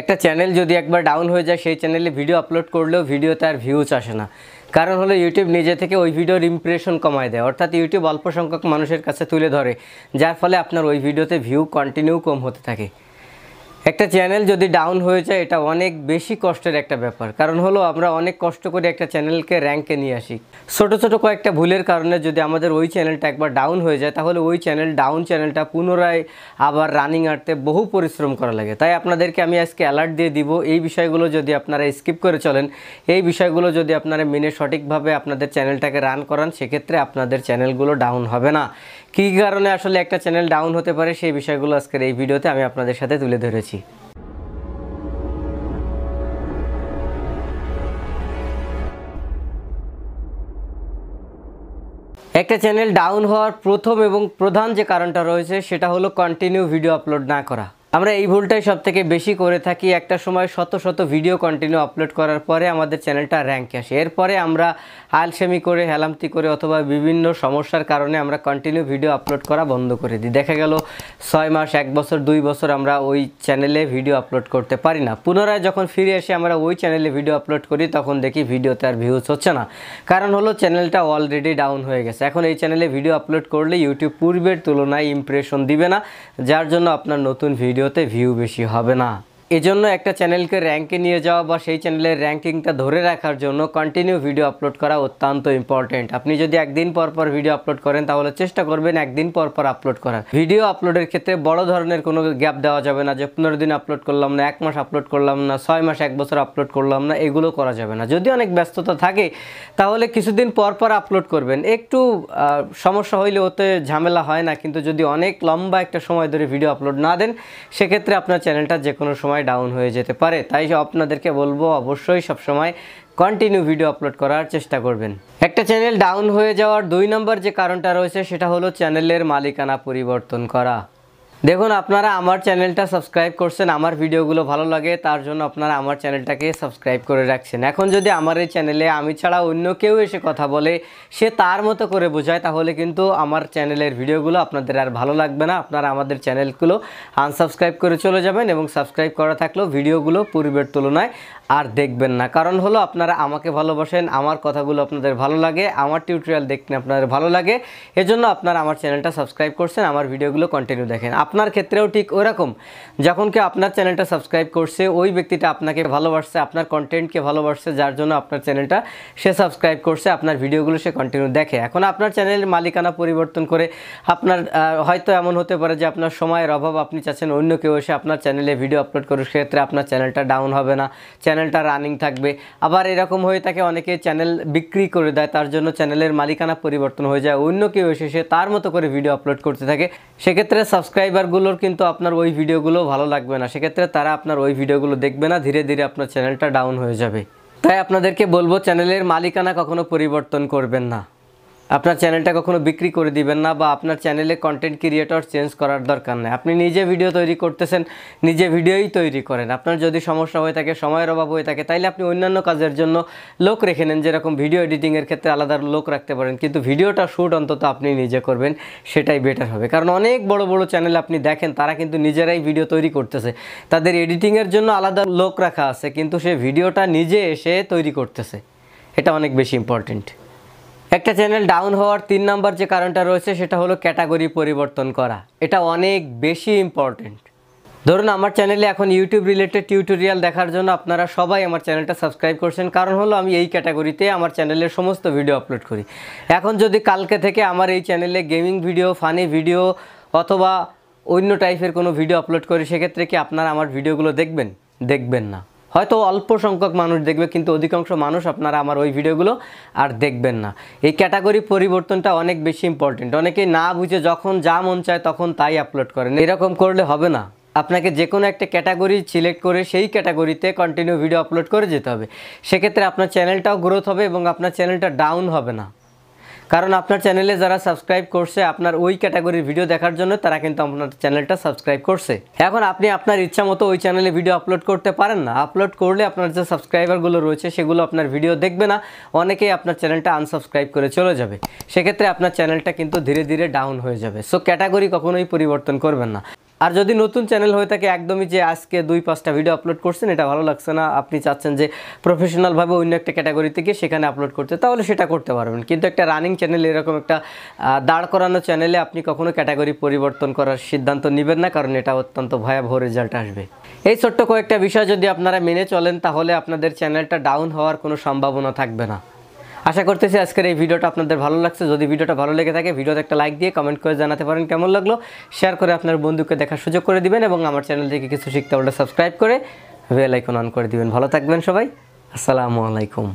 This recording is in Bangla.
একটা চ্যানেল যদি একবার ডাউন হয়ে যায় সেই চ্যানেলে ভিডিও আপলোড করলেও ভিডিওতে আর ভিউজ আসে না কারণ হলো ইউটিউব নিজে থেকে ওই ভিডিওর ইমপ্রেশন কমায় দেয় অর্থাৎ ইউটিউব অল্প সংখ্যক মানুষের কাছে তুলে ধরে যার ফলে আপনার ওই ভিডিওতে ভিউ কন্টিনিউ কম হতে থাকে একটা চ্যানেল যদি ডাউন হয়ে যায় এটা অনেক বেশি কষ্টের একটা ব্যাপার কারণ হলো আমরা অনেক কষ্ট করে একটা চ্যানেলকে র্যাঙ্কে নিয়ে আসি ছোটো ছোটো কয়েকটা ভুলের কারণে যদি আমাদের ওই চ্যানেলটা একবার ডাউন হয়ে যায় তাহলে ওই চ্যানেল ডাউন চ্যানেলটা পুনরায় আবার রানিং আটতে বহু পরিশ্রম করা লাগে তাই আপনাদেরকে আমি আজকে অ্যালার্ট দিয়ে দিব এই বিষয়গুলো যদি আপনারা স্কিপ করে চলেন এই বিষয়গুলো যদি আপনারা মেনে সঠিকভাবে আপনাদের চ্যানেলটাকে রান করান সেক্ষেত্রে আপনাদের চ্যানেলগুলো ডাউন হবে না কী কারণে আসলে একটা চ্যানেল ডাউন হতে পারে সেই বিষয়গুলো আজকের এই ভিডিওতে আমি আপনাদের সাথে তুলে ধরেছি দিচ্ছি একটা চ্যানেল ডাউন হওয়ার প্রথম এবং প্রধান যে কারণটা রয়েছে সেটা হলো কন্টিনিউ ভিডিও আপলোড না করা আমরা এই ভুলটাই সব থেকে বেশি করে থাকি একটা সময় শত শত ভিডিও কন্টিনিউ আপলোড করার পরে আমাদের চ্যানেলটা র্যাঙ্কে আসে এরপরে আমরা হালসেমি করে হেলামতি করে অথবা বিভিন্ন সমস্যার কারণে আমরা কন্টিনিউ ভিডিও আপলোড করা বন্ধ করে দিই দেখা গেল ছয় মাস এক বছর দুই বছর আমরা ওই চ্যানেলে ভিডিও আপলোড করতে পারি না পুনরায় যখন ফিরে এসে আমরা ওই চ্যানেলে ভিডিও আপলোড করি তখন দেখি ভিডিওতে আর ভিউজ হচ্ছে না কারণ হলো চ্যানেলটা অলরেডি ডাউন হয়ে গেছে এখন এই চ্যানেলে ভিডিও আপলোড করলে ইউটিউব পূর্বের তুলনায় ইমপ্রেশন দিবে না যার জন্য আপনার নতুন ভিডিও ওতে ভিউ বেশি হবে না এজন্য একটা চ্যানেলকে র্যাঙ্কে নিয়ে যাওয়া বা সেই চ্যানেলের র্যাঙ্কিংটা ধরে রাখার জন্য কন্টিনিউ ভিডিও আপলোড করা অত্যন্ত ইম্পর্টেন্ট আপনি যদি একদিন পর পর ভিডিও আপলোড করেন তাহলে চেষ্টা করবেন একদিন পর পর আপলোড করার ভিডিও আপলোডের ক্ষেত্রে বড় ধরনের কোনো গ্যাপ দেওয়া যাবে না যে পনেরো দিন আপলোড করলাম না এক মাস আপলোড করলাম না ছয় মাস এক বছর আপলোড করলাম না এগুলো করা যাবে না যদি অনেক ব্যস্ততা থাকে তাহলে কিছুদিন পর পর আপলোড করবেন একটু সমস্যা হইলে ওতে ঝামেলা হয় না কিন্তু যদি অনেক লম্বা একটা সময় ধরে ভিডিও আপলোড না দেন সেক্ষেত্রে আপনার চ্যানেলটা যে কোনো সময় সময় ডাউন হয়ে যেতে পারে তাই আপনাদেরকে বলবো অবশ্যই সবসময় কন্টিনিউ ভিডিও আপলোড করার চেষ্টা করবেন একটা চ্যানেল ডাউন হয়ে যাওয়ার দুই নম্বর যে কারণটা রয়েছে সেটা হলো চ্যানেলের মালিকানা পরিবর্তন করা দেখুন আপনারা আমার চ্যানেলটা সাবস্ক্রাইব করছেন আমার ভিডিওগুলো ভালো লাগে তার জন্য আপনারা আমার চ্যানেলটাকে সাবস্ক্রাইব করে রাখছেন এখন যদি আমার এই চ্যানেলে আমি ছাড়া অন্য কেউ এসে কথা বলে সে তার মতো করে বোঝায় তাহলে কিন্তু আমার চ্যানেলের ভিডিওগুলো আপনাদের আর ভালো লাগবে না আপনারা আমাদের চ্যানেলগুলো আনসাবস্ক্রাইব করে চলে যাবেন এবং সাবস্ক্রাইব করা থাকলেও ভিডিওগুলো পূর্বের তুলনায় আর দেখবেন না কারণ হলো আপনারা আমাকে ভালোবাসেন আমার কথাগুলো আপনাদের ভালো লাগে আমার টিউটোরিয়াল দেখতে আপনাদের ভালো লাগে এজন্য আপনারা আমার চ্যানেলটা সাবস্ক্রাইব করছেন আমার ভিডিওগুলো কন্টিনিউ দেখেন আপনার ক্ষেত্রেও ঠিক ওরকম যখন কেউ আপনার চ্যানেলটা সাবস্ক্রাইব করছে ওই ব্যক্তিটা আপনাকে ভালোবাসছে আপনার কন্টেন্টকে ভালোবাসছে যার জন্য আপনার চ্যানেলটা সে সাবস্ক্রাইব করছে আপনার ভিডিওগুলো সে কন্টিনিউ দেখে এখন আপনার চ্যানেলের মালিকানা পরিবর্তন করে আপনার হয়তো এমন হতে পারে যে আপনার সময়ের অভাব আপনি চাচ্ছেন অন্য কেউ এসে আপনার চ্যানেলে ভিডিও আপলোড করুক সেক্ষেত্রে আপনার চ্যানেলটা ডাউন হবে না চ্যানেলটা রানিং থাকবে আবার এরকম হয়ে থাকে অনেকে চ্যানেল বিক্রি করে দেয় তার জন্য চ্যানেলের মালিকানা পরিবর্তন হয়ে যায় অন্য কেউ এসে সে তার মতো করে ভিডিও আপলোড করতে থাকে সেক্ষেত্রে সাবস্ক্রাইবার ব্লগারগুলোর কিন্তু আপনার ওই ভিডিওগুলো ভালো লাগবে না সেক্ষেত্রে তারা আপনার ওই ভিডিওগুলো দেখবে না ধীরে ধীরে আপনার চ্যানেলটা ডাউন হয়ে যাবে তাই আপনাদেরকে বলবো চ্যানেলের মালিকানা কখনো পরিবর্তন করবেন না আপনার চ্যানেলটা কখনো বিক্রি করে দিবেন না বা আপনার চ্যানেলে কন্টেন্ট ক্রিয়েটর চেঞ্জ করার দরকার নেই আপনি নিজে ভিডিও তৈরি করতেছেন নিজে ভিডিওই তৈরি করেন আপনার যদি সমস্যা হয়ে থাকে সময়ের অভাব হয়ে থাকে তাইলে আপনি অন্যান্য কাজের জন্য লোক রেখে নেন যেরকম ভিডিও এডিটিংয়ের ক্ষেত্রে আলাদা লোক রাখতে পারেন কিন্তু ভিডিওটা শ্যুট অন্তত আপনি নিজে করবেন সেটাই বেটার হবে কারণ অনেক বড় বড় চ্যানেল আপনি দেখেন তারা কিন্তু নিজেরাই ভিডিও তৈরি করতেছে তাদের এডিটিংয়ের জন্য আলাদা লোক রাখা আছে কিন্তু সে ভিডিওটা নিজে এসে তৈরি করতেছে এটা অনেক বেশি ইম্পর্টেন্ট একটা চ্যানেল ডাউন হওয়ার তিন নম্বর যে কারণটা রয়েছে সেটা হলো ক্যাটাগরি পরিবর্তন করা এটা অনেক বেশি ইম্পর্টেন্ট ধরুন আমার চ্যানেলে এখন ইউটিউব রিলেটেড টিউটোরিয়াল দেখার জন্য আপনারা সবাই আমার চ্যানেলটা সাবস্ক্রাইব করছেন কারণ হলো আমি এই ক্যাটাগরিতে আমার চ্যানেলের সমস্ত ভিডিও আপলোড করি এখন যদি কালকে থেকে আমার এই চ্যানেলে গেমিং ভিডিও ফানি ভিডিও অথবা অন্য টাইপের কোনো ভিডিও আপলোড করি সেক্ষেত্রে কি আপনারা আমার ভিডিওগুলো দেখবেন দেখবেন না হয়তো অল্প সংখ্যক মানুষ দেখবে কিন্তু অধিকাংশ মানুষ আপনারা আমার ওই ভিডিওগুলো আর দেখবেন না এই ক্যাটাগরি পরিবর্তনটা অনেক বেশি ইম্পর্টেন্ট অনেকেই না বুঝে যখন যা মন চায় তখন তাই আপলোড করেন এরকম করলে হবে না আপনাকে যে কোনো একটা ক্যাটাগরি সিলেক্ট করে সেই ক্যাটাগরিতে কন্টিনিউ ভিডিও আপলোড করে যেতে হবে সেক্ষেত্রে আপনার চ্যানেলটাও গ্রোথ হবে এবং আপনার চ্যানেলটা ডাউন হবে না কারণ আপনার চ্যানেলে যারা সাবস্ক্রাইব করছে আপনার ওই ক্যাটাগরির ভিডিও দেখার জন্য তারা কিন্তু আপনার চ্যানেলটা সাবস্ক্রাইব করছে এখন আপনি আপনার ইচ্ছা মতো ওই চ্যানেলে ভিডিও আপলোড করতে পারেন না আপলোড করলে আপনার যে সাবস্ক্রাইবারগুলো রয়েছে সেগুলো আপনার ভিডিও দেখবে না অনেকেই আপনার চ্যানেলটা আনসাবস্ক্রাইব করে চলে যাবে সেক্ষেত্রে আপনার চ্যানেলটা কিন্তু ধীরে ধীরে ডাউন হয়ে যাবে সো ক্যাটাগরি কখনোই পরিবর্তন করবেন না আর যদি নতুন চ্যানেল হয়ে থাকে একদমই যে আজকে দুই পাঁচটা ভিডিও আপলোড করছেন এটা ভালো লাগছে না আপনি চাচ্ছেন যে প্রফেশনালভাবে অন্য একটা ক্যাটাগরি থেকে সেখানে আপলোড করতে তাহলে সেটা করতে পারবেন কিন্তু একটা রানিং চ্যানেল এরকম একটা দাঁড় করানো চ্যানেলে আপনি কখনো ক্যাটাগরি পরিবর্তন করার সিদ্ধান্ত নেবেন না কারণ এটা অত্যন্ত ভয়াবহ রেজাল্ট আসবে এই ছোট্ট কয়েকটা বিষয় যদি আপনারা মেনে চলেন তাহলে আপনাদের চ্যানেলটা ডাউন হওয়ার কোনো সম্ভাবনা থাকবে না আশা করতেছি আজকের এই ভিডিওটা আপনাদের ভালো লাগছে যদি ভিডিওটা ভালো লেগে থাকে ভিডিওতে একটা লাইক দিয়ে কমেন্ট করে জানাতে পারেন কেমন লাগলো শেয়ার করে আপনার বন্ধুকে দেখার সুযোগ করে দিবেন এবং আমার চ্যানেল থেকে কিছু শিখতে ওটা সাবস্ক্রাইব করে বেল অন করে দিবেন ভালো থাকবেন সবাই আসসালামু আলাইকুম